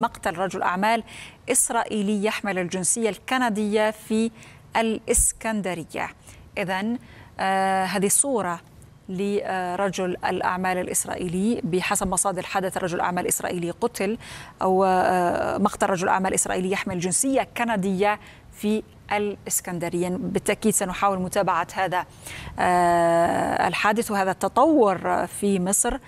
مقتل رجل أعمال إسرائيلي يحمل الجنسية الكندية في الإسكندرية إذا آه هذه صورة لرجل الأعمال الإسرائيلي بحسب مصادر حدث رجل أعمال إسرائيلي قتل أو آه مقتل رجل أعمال إسرائيلي يحمل جنسية كندية في الإسكندرية بالتأكيد سنحاول متابعة هذا آه الحادث وهذا التطور في مصر